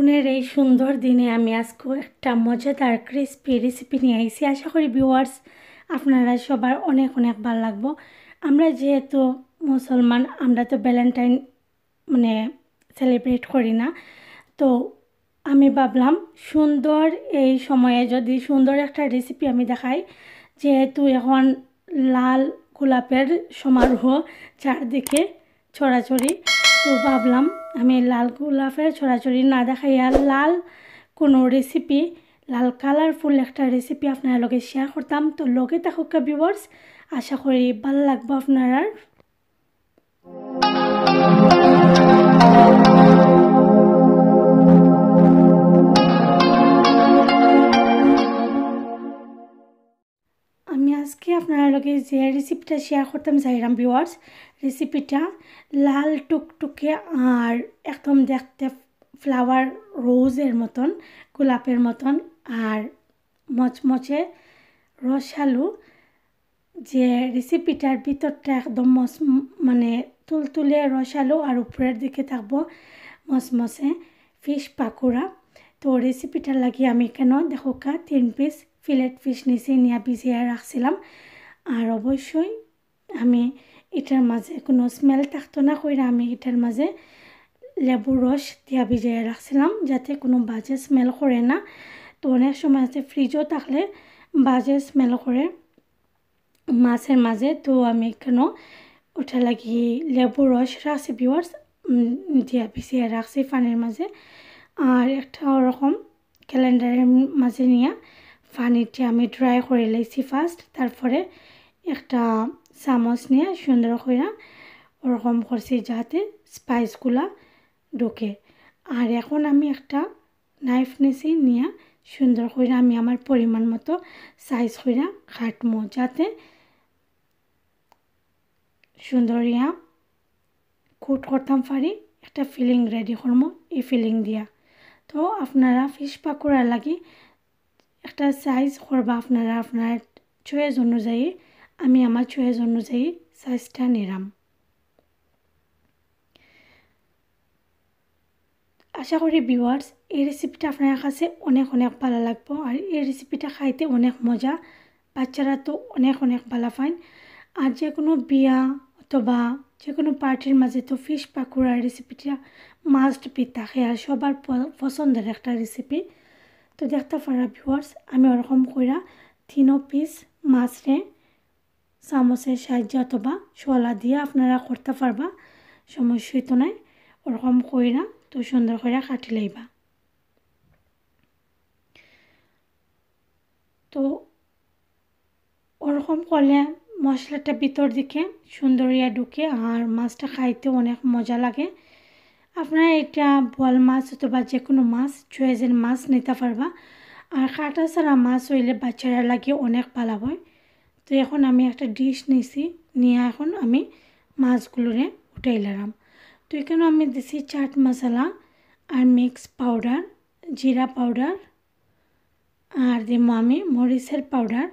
ফাল্গুনের এই সুন্দর দিনে আমি আজকে একটা মজাদার ক্রিস্পি রেসিপি নিয়ে আইসি আশা করি ভিউয়ার্স আপনারা সবার অনেক অনেক ভাল লাগবো আমরা যেহেতু মুসলমান আমরা তো ভ্যালেন্টাইন মানে সেলিব্রেট করি না তো আমি ভাবলাম সুন্দর এই সময়ে যদি সুন্দর একটা রেসিপি আমি দেখাই যেহেতু এখন লাল গোলাপের সমারোহ চারদিকে ছড়াছড়ি তো ভাবলাম আমি লাল গোলাপের ছড়াছড়ি না দেখাইয়া লাল কোনো রেসিপি লাল কালারফুল একটা রেসিপি আপনার লগে শেয়ার করতাম তো লগে থাকুক ভিউয়ার্স আশা করি ভাল লাগবো আপনার আজকে আপনার লগে যে রেসিপিটা শেয়ার করতাম চাইলাম ভিওয়ার্স রেসিপিটা লাল টুকটুকে আর একদম দেখতে ফ্লাওয়ার রোজের মতন গোলাপের মতন আর মচমচে রসালু যে রেসিপিটার ভিতরটা একদম মস মানে তুলতুলে রসালো আর উপরের দিকে থাকবো মসমসে ফিশ পাকোড়া তো রেসিপিটা লাগিয়ে আমি কেন দেখো কা তিন পিস ফিলেট ফিশ নিচে নিয়ে ভিজিয়ে রাখছিলাম আর অবশ্যই আমি এটার মাঝে কোনো স্মেল থাকতো না করে আমি এটার মাঝে লেবুর রস দিয়া ভিজিয়ে রাখছিলাম যাতে কোনো বাজে স্মেল করে না তো অনেক সময় আছে ফ্রিজও থাকলে বাজে স্মেল করে মাছের মাঝে তো আমি কেন ওটা লাগিয়ে লেবুর রস রাখছি ভিওয়ার্স দিয়া ভিজিয়ে রাখছি পানির মাঝে আর একটা ওরকম ক্যালেন্ডারের মাঝে নিয়ে পানিটি আমি ড্রাই করে লাইছি ফার্স্ট তারপরে একটা চামচ নিয়ে সুন্দর করে ওরকম করছি যাতে স্পাইসগুলা ঢোকে আর এখন আমি একটা নাইফ নিছি নিয়ে সুন্দর করে আমি আমার পরিমাণ মতো সাইজ করে কাটমো যাতে সুন্দর ইয়া কুট করতাম পারি একটা ফিলিং রেডি করবো এই ফিলিং দিয়া তো আপনারা ফিস পাকড়া লাগে একটা সাইজ করবা আপনারা আপনার চয়েস অনুযায়ী আমি আমার চয়েস অনুযায়ী সাইজটা নিলাম আশা করি ভিওয়ার্স এই রেসিপিটা আপনার কাছে অনেক অনেক ভালো লাগবো আর এই রেসিপিটা খাইতে অনেক মজা বাচ্চারা তো অনেক অনেক ভালো পায় আর যে কোনো বিয়া অথবা যে কোনো পার্টির মাঝে তো ফিশ পাকুড়ার রেসিপিটা মাস্ট বি থাকে আর সবার পছন্দের একটা রেসিপি তো দেখতে পারা ভিউয়ার্স আমি ওরকম করে তিনো পিস মাছরে চামচের সাহায্যে অথবা শোলা দিয়ে আপনারা করতে পারবা সমস্যাই তো নাই ওরকম কইরা তো সুন্দর করে কাটি লাইবা তো ওরকম করলে মশলাটা ভিতর দিকে সুন্দরিয়া ঢুকে আর মাছটা খাইতে অনেক মজা লাগে আপনার এটা বল মাছ অথবা যে কোনো মাছ চয়েজের মাছ নিতে পারবা আর কাঁটা ছাড়া মাছ হইলে বাচ্চারা লাগে অনেক পালা হয় তো এখন আমি একটা ডিশ নিছি নিয়ে এখন আমি মাছগুলোরে উঠাই লাগাম তো এখানে আমি দিছি চাট মশলা আর মিক্স পাউডার জিরা পাউডার আর দিব আমি মরিচের পাউডার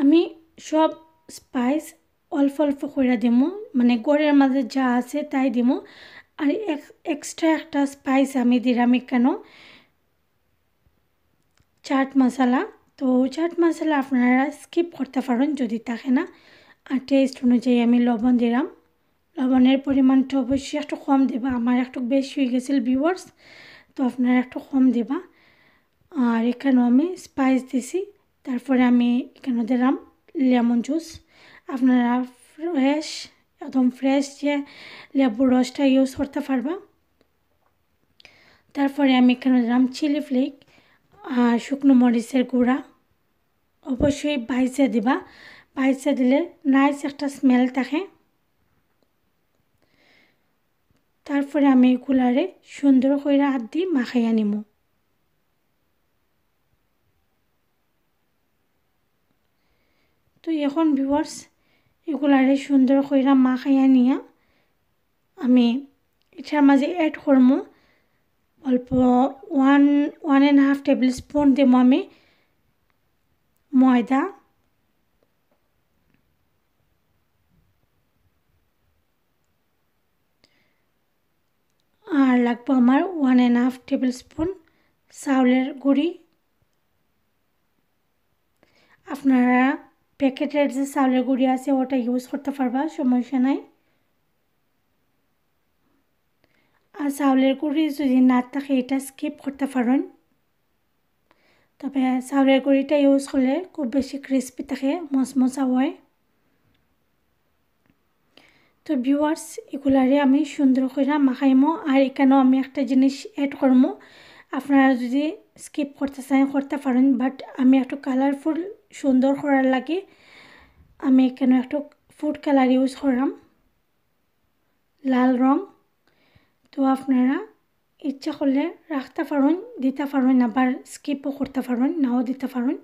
আমি সব স্পাইস অল্প অল্প করে দিমু মানে গড়ের মাঝে যা আছে তাই দিমু আর এক্সট্রা একটা স্পাইস আমি দিলামি কেন চাট মশলা তো চাট মশলা আপনারা স্কিপ করতে পারেন যদি থাকে না আর টেস্ট অনুযায়ী আমি লবণ দিলাম লবণের পরিমাণটা অবশ্যই একটু কম দেবা আমার একটু বেশি হয়ে গেছিল ভিউয়ার্স তো আপনারা একটু কম দেবা আর এখানেও আমি স্পাইস দিছি তারপরে আমি এখানে দিলাম লেমন জুস আপনারা ফ্রেশ একদম ফ্রেশ যে লেবুর রসটা ইউজ করতে পারবা তারপরে আমি এখানে দিলাম চিলি ফ্লেক আর শুকনো মরিচের গুঁড়া অবশ্যই বাইসে দিবা বাইসে দিলে নাইস একটা স্মেল থাকে তারপরে আমি কুলারে সুন্দর করে হাত দিয়ে মাখাইয়া নিমু তো এখন ভিউয়ার্স এগুলারে সুন্দর কইরা মাখাইয়া নিয়া আমি এটার মাঝে অ্যাড করবো অল্প one one and half tablespoon দেব আমি ময়দা আর লাগবো আমার one and half tablespoon চাউলের গুঁড়ি আপনারা প্যাকেটের যে চাউলের গুঁড়ি আছে ওটা ইউজ করতে পারবা সমস্যা নাই আর চাউলের গুঁড়ি যদি না থাকে এটা স্কিপ করতে পারেন তবে চাউলের গুঁড়িটা ইউজ করলে খুব বেশি ক্রিস্পি থাকে মচমচা হয় তো ভিউয়ার্স এগুলারে আমি সুন্দর করে মাখাইমো আর এখানেও আমি একটা জিনিস অ্যাড করবো আপনারা যদি স্কিপ করতে চাই করতে পারেন বাট আমি একটু কালারফুল সুন্দর করার লাগে আমি এখানে একটু ফুড কালার ইউজ করলাম লাল রং তো আপনারা ইচ্ছা করলে রাখতে পারুন দিতে পারুন আবার স্কিপও করতে পারুন নাও দিতে পারুন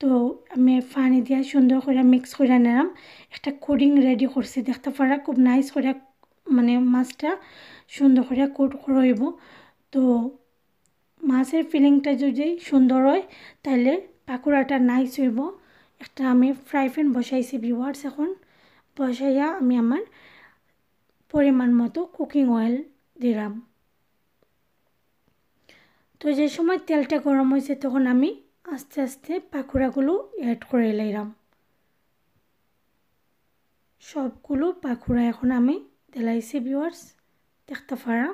তো আমি পানি দিয়ে সুন্দর করে মিক্স করে নিলাম একটা কোডিং রেডি করছি দেখতে পারা খুব নাইস করে মানে মাছটা সুন্দর করে কোট করইব তো মাছের ফিলিংটা যদি সুন্দর হয় তাহলে পাকোড়াটা নাইস হইব একটা আমি ফ্রাই প্যান বসাইছি ভিওয়ার্স এখন বসাইয়া আমি আমার পরিমাণ মতো কুকিং অয়েল দিলাম তো যে সময় তেলটা গরম হয়েছে তখন আমি আস্তে আস্তে পাখুড়াগুলো অ্যাড করে নিলাম সবগুলো পাখুড়া এখন আমি দেলাইছি ভিওয়ার্স দেখতে পারা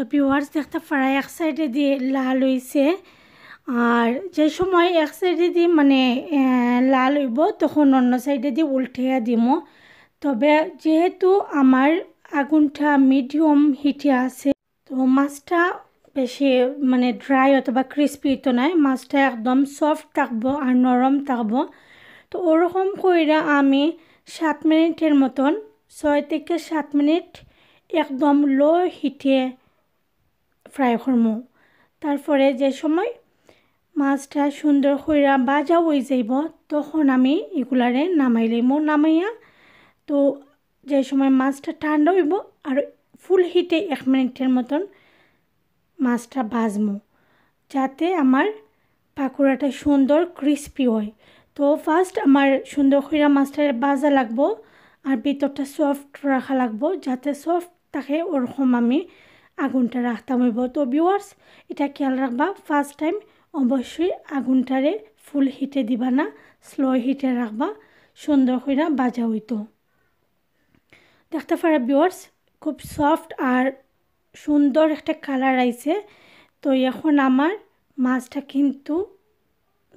তো পিওয়ার্স দেখতে পারা এক সাইডে দিয়ে লাল হয়েছে আর যে সময় এক সাইডে দিয়ে মানে লাল হইব তখন অন্য সাইডে দিয়ে উল্টিয়া দিব তবে যেহেতু আমার আগুনটা মিডিয়াম হিটে আছে তো মাছটা বেশি মানে ড্রাই অথবা ক্রিস্পি তো নাই মাছটা একদম সফট থাকবো আর নরম থাকবো তো ওরকম কইরা আমি সাত মিনিটের মতন ছয় থেকে সাত মিনিট একদম লো হিটে ফ্রাই করমু তারপরে যে সময় মাছটা সুন্দর হইরা বাজা হয়ে যাইব তখন আমি এগুলারে নামাই লইমু নামাইয়া তো যে সময় মাছটা ঠান্ডা হইব আর ফুল হিটে এক মিনিটের মতন মাছটা ভাজমু যাতে আমার পাকোড়াটা সুন্দর ক্রিস্পি হয় তো ফার্স্ট আমার সুন্দর হইরা মাছটার বাজা লাগবো আর ভিতরটা সফট রাখা লাগবো যাতে সফট তাকে ওরকম আমি আগুনটা রাখতে হবে তো ভিউয়ার্স এটা খেয়াল রাখবা ফার্স্ট টাইম অবশ্যই আগুনটারে ফুল হিটে দিবা না স্লো হিটে রাখবা সুন্দর করে বাজা হইতো দেখতে পারা ভিউয়ার্স খুব সফট আর সুন্দর একটা কালার আইছে তো এখন আমার মাছটা কিন্তু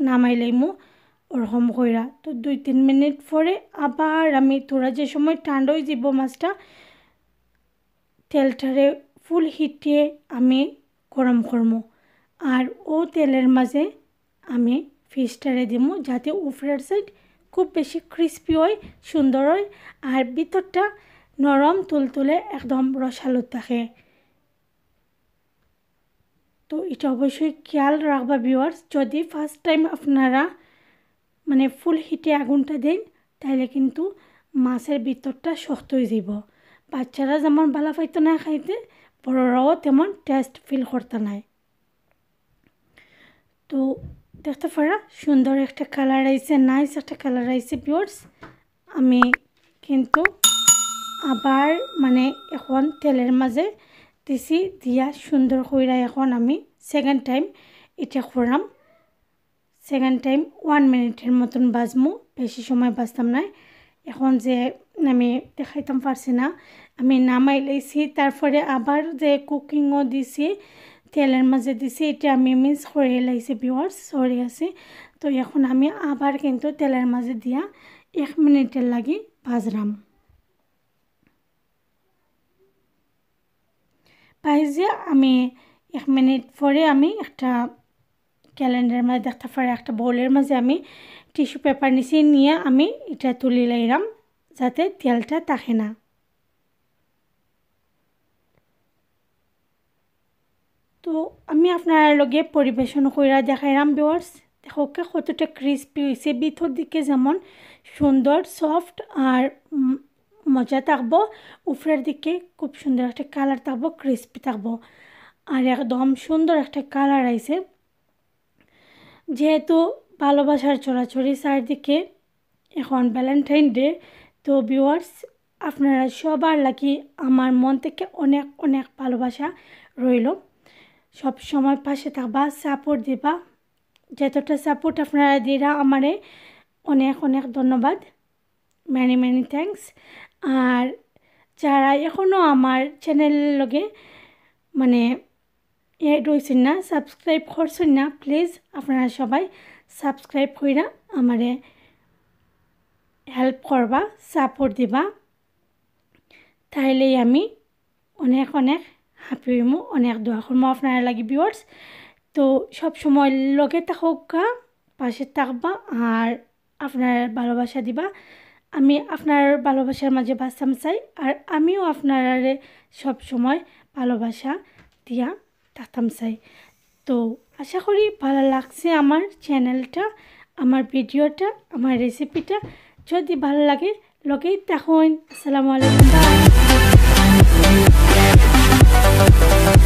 নামাই লাইমু ওরকম কইরা তো দুই তিন মিনিট পরে আবার আমি তোরা যে সময় টান্ডই দিব মাছটা তেলটারে ফুল হিটে আমি গরম করবো আর ও তেলের মাঝে আমি ফিশটারে দিব যাতে উফরের সাইড খুব বেশি ক্রিস্পি হয় সুন্দর হয় আর ভিতরটা নরম তুলতুলে একদম রসালো থাকে তো এটা অবশ্যই খেয়াল রাখবা ভিওয়ার্স যদি ফার্স্ট টাইম আপনারা মানে ফুল হিটে আগুনটা দেন তাহলে কিন্তু মাছের ভিতরটা শক্ত হয়ে যাব বাচ্চারা যেমন ভালো পাইতো না খাইতে বড়রাও তেমন টেস্ট ফিল করতে নাই তো দেখতে পারা সুন্দর একটা কালার আইছে নাইস একটা কালার আইছে পিওর্স আমি কিন্তু আবার মানে এখন তেলের মাঝে দিছি দিয়া সুন্দর কইরা এখন আমি সেকেন্ড টাইম এটা করাম সেকেন্ড টাইম ওয়ান মিনিটের মতন বাজমু বেশি সময় বাজতাম নাই এখন যে আমি দেখাইতাম পারছি না আমি নামাই লইছি তারপরে আবার যে কুকিংও দিছি তেলের মাঝে দিছি এটা আমি মিস সরিয়ে লাইছি ভিওয়ার্স সরি আছে তো এখন আমি আবার কিন্তু তেলের মাঝে দিয়া এক মিনিটের লাগি ভাজরাম পাইজে আমি এক মিনিট পরে আমি একটা ক্যালেন্ডারের মাঝে দেখতে পারে একটা বোলের মাঝে আমি টিস্যু পেপার নিচে নিয়ে আমি এটা তুলি লাইলাম যাতে তেলটা থাকে না তো আমি আপনার লগে পরিবেশন কইরা দেখাইলাম বিওয়ার্স দেখোকে কতটা ক্রিস্পি হয়েছে বিথর দিকে যেমন সুন্দর সফট আর মজা থাকবো উফরের দিকে খুব সুন্দর একটা কালার থাকবো ক্রিস্পি থাকবো আর একদম সুন্দর একটা কালার আইছে যেহেতু ভালোবাসার চড়াচড়ি চারদিকে এখন ভ্যালেন্টাইন ডে তো বিওয়ার্স আপনারা সবার লাগি আমার মন থেকে অনেক অনেক ভালোবাসা রইল সব সময় পাশে থাকবা সাপোর্ট দিবা যতটা সাপোর্ট আপনারা দিরা আমারে অনেক অনেক ধন্যবাদ ম্যানি ম্যানি থ্যাংকস আর যারা এখনও আমার চ্যানেলের লগে মানে এ রয়েছেন না সাবস্ক্রাইব করছেন না প্লিজ আপনারা সবাই সাবস্ক্রাইব কইরা আমারে হেল্প করবা সাপোর্ট দিবা তাইলেই আমি অনেক অনেক হাঁপি হইমু অনেক দোয়া করমু আপনারা লাগি ভিওর্স তো সব সময় লগে থাকুকা পাশে থাকবা আর আপনার ভালোবাসা দিবা আমি আপনার ভালোবাসার মাঝে বাঁচতাম চাই আর আমিও আপনারারে সব সময় ভালোবাসা দিয়া থাকতাম চাই তো আশা করি ভালো লাগছে আমার চ্যানেলটা আমার ভিডিওটা আমার রেসিপিটা যদি ভালো লাগে লোকেই দেখুন আসসালামু আলাইকুম Thank